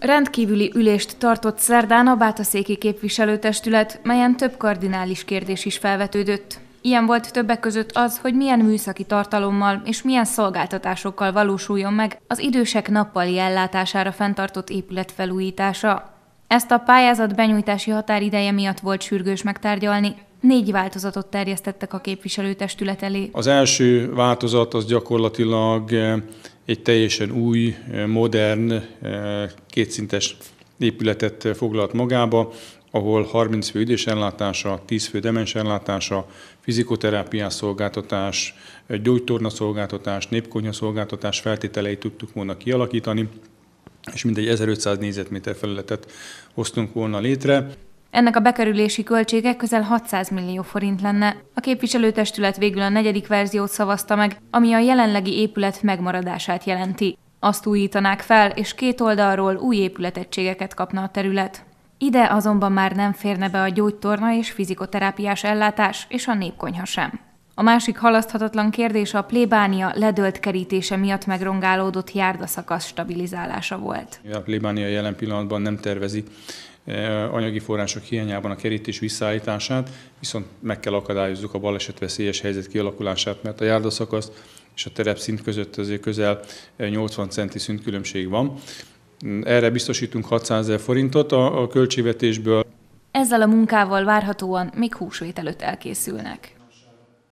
Rendkívüli ülést tartott szerdán a Bátaszéki képviselőtestület, melyen több kardinális kérdés is felvetődött. Ilyen volt többek között az, hogy milyen műszaki tartalommal és milyen szolgáltatásokkal valósuljon meg az idősek nappali ellátására fenntartott épület felújítása. Ezt a pályázat benyújtási határideje miatt volt sürgős megtárgyalni, Négy változatot terjesztettek a képviselőtestület elé. Az első változat az gyakorlatilag eh, egy teljesen új, eh, modern, eh, kétszintes épületet eh, foglalt magába, ahol 30 fő üdésellátása, 10 fő demensellátása, fizikoterápiás szolgáltatás, gyógytorna szolgáltatás, népkonyha szolgáltatás feltételeit tudtuk volna kialakítani, és mindegy 1500 négyzetméter felületet hoztunk volna létre. Ennek a bekerülési költsége közel 600 millió forint lenne. A képviselőtestület végül a negyedik verziót szavazta meg, ami a jelenlegi épület megmaradását jelenti. Azt újítanák fel, és két oldalról új épületegységeket kapna a terület. Ide azonban már nem férne be a gyógytorna és fizikoterápiás ellátás, és a népkonyha sem. A másik halaszthatatlan kérdés a plébánia ledölt kerítése miatt megrongálódott járdaszakasz stabilizálása volt. A plébánia jelen pillanatban nem tervezi eh, anyagi források hiányában a kerítés visszaállítását, viszont meg kell akadályozzuk a balesetveszélyes helyzet kialakulását, mert a járdaszakasz és a szint között azért közel 80 eh, centi szintkülönbség van. Erre biztosítunk 600 ezer forintot a, a költségvetésből. Ezzel a munkával várhatóan még húsvét előtt elkészülnek.